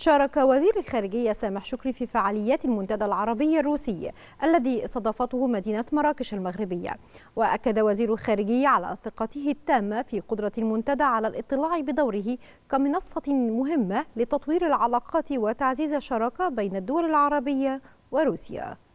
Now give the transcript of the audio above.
شارك وزير الخارجية سامح شكري في فعاليات المنتدى العربي الروسي الذي استضافته مدينة مراكش المغربية وأكد وزير الخارجية على ثقته التامة في قدرة المنتدى على الاطلاع بدوره كمنصة مهمة لتطوير العلاقات وتعزيز الشراكة بين الدول العربية وروسيا